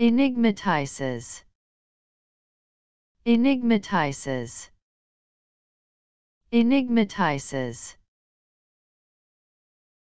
Enigmatizes. Enigmatizes. Enigmatizes.